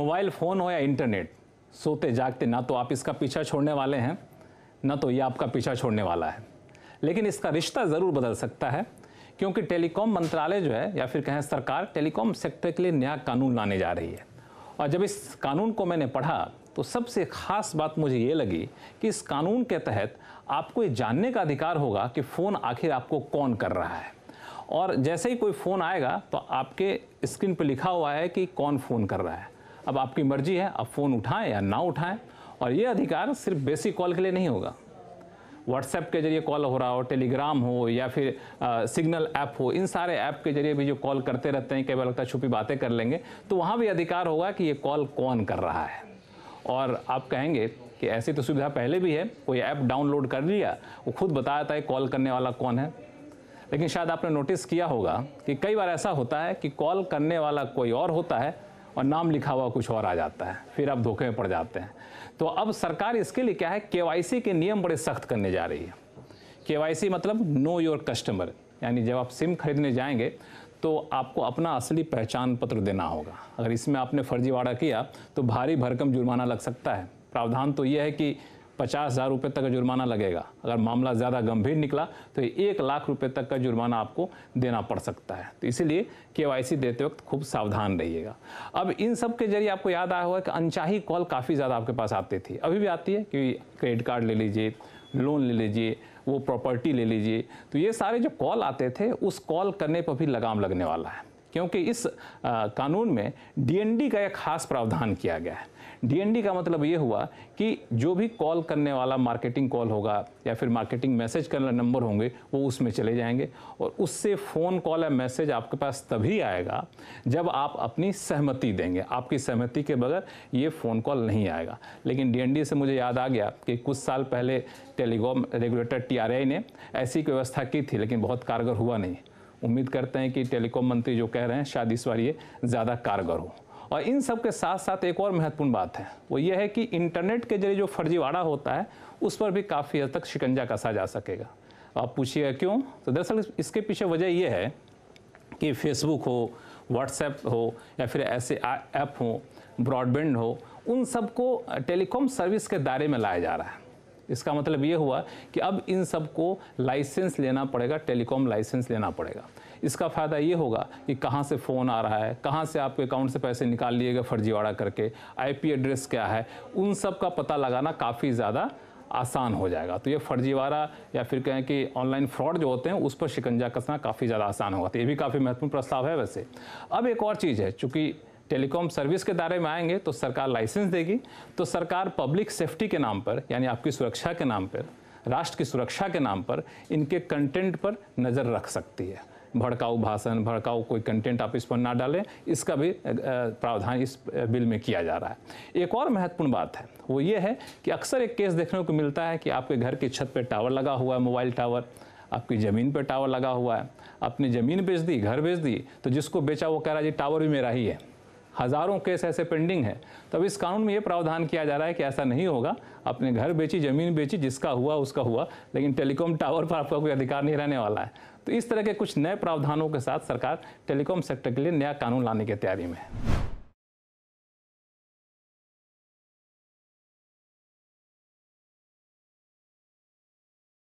mobile phone हो या internet सोते जागते ना तो आप इसका पीछा छोड़ने वाले हैं ना तो ये आपका पीछा छोड़ने वाला है लेकिन इसका रिश्ता ज़रूर बदल सकता है क्योंकि टेलीकॉम मंत्रालय जो है या फिर कहें सरकार टेलीकॉम सेक्टर के लिए नया कानून लाने जा रही है और जब इस कानून को मैंने पढ़ा तो सबसे ख़ास बात मुझे ये लगी कि इस कानून के तहत आपको ये जानने का अधिकार होगा कि फ़ोन आखिर आपको कौन कर रहा है और जैसे ही कोई फ़ोन आएगा तो आपके स्क्रीन पर लिखा हुआ है कि कौन फ़ोन कर रहा है अब आपकी मर्जी है आप फ़ोन उठाएं या ना उठाएं और ये अधिकार सिर्फ बेसिक कॉल के लिए नहीं होगा व्हाट्सएप के जरिए कॉल हो रहा हो टेलीग्राम हो या फिर सिग्नल ऐप हो इन सारे ऐप के जरिए भी जो कॉल करते रहते हैं कई बार लगता है छुपी बातें कर लेंगे तो वहाँ भी अधिकार होगा कि ये कॉल कौन कर रहा है और आप कहेंगे कि ऐसी तो सुविधा पहले भी है कोई ऐप डाउनलोड कर लिया वो खुद बताया था कॉल करने वाला कौन है लेकिन शायद आपने नोटिस किया होगा कि कई बार ऐसा होता है कि कॉल करने वाला कोई और होता है और नाम लिखा हुआ कुछ और आ जाता है फिर आप धोखे में पड़ जाते हैं तो अब सरकार इसके लिए क्या है के के नियम बड़े सख्त करने जा रही है के मतलब नो योर कस्टमर यानी जब आप सिम खरीदने जाएंगे तो आपको अपना असली पहचान पत्र देना होगा अगर इसमें आपने फर्जीवाड़ा किया तो भारी भरकम जुर्माना लग सकता है प्रावधान तो यह है कि पचास हज़ार रुपये तक का जुर्माना लगेगा अगर मामला ज़्यादा गंभीर निकला तो एक लाख रुपये तक का जुर्माना आपको देना पड़ सकता है तो इसीलिए के देते वक्त खूब सावधान रहिएगा अब इन सब के जरिए आपको याद आया होगा कि अनचाही कॉल काफ़ी ज़्यादा आपके पास आती थी अभी भी आती है कि क्रेडिट कार्ड ले लीजिए लोन ले लीजिए वो प्रॉपर्टी ले लीजिए तो ये सारे जो कॉल आते थे उस कॉल करने पर भी लगाम लगने वाला है क्योंकि इस आ, कानून में डीएनडी का एक खास प्रावधान किया गया है डीएनडी का मतलब ये हुआ कि जो भी कॉल करने वाला मार्केटिंग कॉल होगा या फिर मार्केटिंग मैसेज करने नंबर होंगे वो उसमें चले जाएंगे और उससे फ़ोन कॉल या मैसेज आपके पास तभी आएगा जब आप अपनी सहमति देंगे आपकी सहमति के बगैर ये फ़ोन कॉल नहीं आएगा लेकिन डीएनडी से मुझे याद आ गया कि कुछ साल पहले टेलीकॉम रेगुलेटर टी ने ऐसी व्यवस्था की थी लेकिन बहुत कारगर हुआ नहीं उम्मीद करते हैं कि टेलीकॉम मंत्री जो कह रहे हैं शायद इस बार ये ज़्यादा कारगर हो और इन सब के साथ साथ एक और महत्वपूर्ण बात है वो ये है कि इंटरनेट के जरिए जो फर्जीवाड़ा होता है उस पर भी काफ़ी हद तक शिकंजा कसा जा सकेगा आप पूछिएगा क्यों तो दरअसल इसके पीछे वजह यह है कि फेसबुक हो व्हाट्सएप हो या फिर ऐसे ऐप हो ब्रॉडबैंड हो उन सबको टेलीकॉम सर्विस के दायरे में लाया जा रहा है इसका मतलब ये हुआ कि अब इन सबको लाइसेंस लेना पड़ेगा टेलीकॉम लाइसेंस लेना पड़ेगा इसका फ़ायदा ये होगा कि कहाँ से फ़ोन आ रहा है कहाँ से आपके अकाउंट से पैसे निकाल लिए गए फर्जीवाड़ा करके आईपी एड्रेस क्या है उन सब का पता लगाना काफ़ी ज़्यादा आसान हो जाएगा तो ये फर्जीवाड़ा या फिर कहें कि ऑनलाइन फ्रॉड जो होते हैं उस पर शिकंजा कसना काफ़ी ज़्यादा आसान होगा तो ये भी काफ़ी महत्वपूर्ण प्रस्ताव है वैसे अब एक और चीज़ है चूँकि टेलीकॉम सर्विस के दायरे में आएंगे तो सरकार लाइसेंस देगी तो सरकार पब्लिक सेफ्टी के नाम पर यानी आपकी सुरक्षा के नाम पर राष्ट्र की सुरक्षा के नाम पर इनके कंटेंट पर नज़र रख सकती है भड़काऊ भाषण भड़काऊ कोई कंटेंट आप इस पर ना डालें इसका भी प्रावधान इस बिल में किया जा रहा है एक और महत्वपूर्ण बात है वो ये है कि अक्सर एक केस देखने को मिलता है कि आपके घर की छत पर टावर लगा हुआ है मोबाइल टावर आपकी ज़मीन पर टावर लगा हुआ है अपनी ज़मीन बेच दी घर बेच दी तो जिसको बेचा वो कह रहा है जी टावर भी मेरा ही है हज़ारों केस ऐसे पेंडिंग है तब इस कानून में ये प्रावधान किया जा रहा है कि ऐसा नहीं होगा अपने घर बेची ज़मीन बेची जिसका हुआ उसका हुआ लेकिन टेलीकॉम टावर पर आपका कोई अधिकार नहीं रहने वाला है तो इस तरह के कुछ नए प्रावधानों के साथ सरकार टेलीकॉम सेक्टर के लिए नया कानून लाने की तैयारी में है